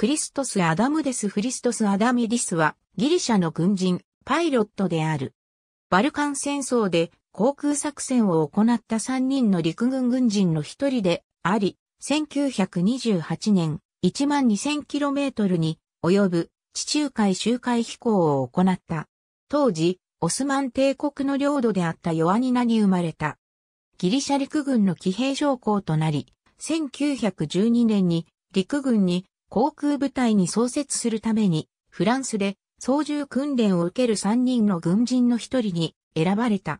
クリストス・アダムデス・フリストス・アダミディスは、ギリシャの軍人、パイロットである。バルカン戦争で航空作戦を行った3人の陸軍軍人の一人であり、1928年、12000km に及ぶ地中海周回飛行を行った。当時、オスマン帝国の領土であったヨアニナに生まれた。ギリシャ陸軍の騎兵将校となり、1912年に陸軍に航空部隊に創設するために、フランスで操縦訓練を受ける3人の軍人の一人に選ばれた。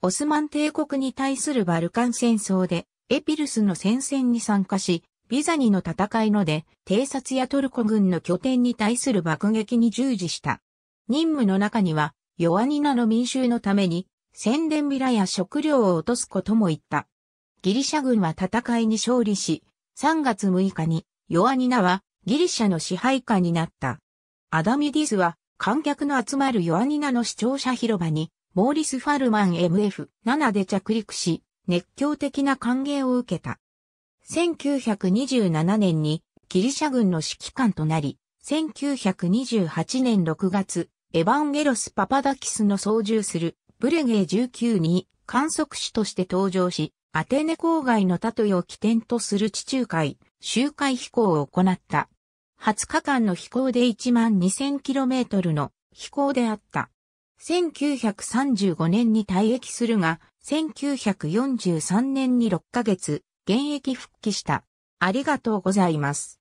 オスマン帝国に対するバルカン戦争で、エピルスの戦線に参加し、ビザニの戦いので、偵察やトルコ軍の拠点に対する爆撃に従事した。任務の中には、ヨアニナの民衆のために、宣伝ビラや食料を落とすことも言った。ギリシャ軍は戦いに勝利し、3月6日に、ヨアニナはギリシャの支配下になった。アダミディスは観客の集まるヨアニナの視聴者広場にモーリス・ファルマン MF7 で着陸し熱狂的な歓迎を受けた。1927年にギリシャ軍の指揮官となり、1928年6月、エヴァンゲロス・パパダキスの操縦するブレゲー19に観測士として登場し、アテネ郊外のタトゥを起点とする地中海、周回飛行を行った。20日間の飛行で 12,000km 万の飛行であった。1935年に退役するが、1943年に6ヶ月、現役復帰した。ありがとうございます。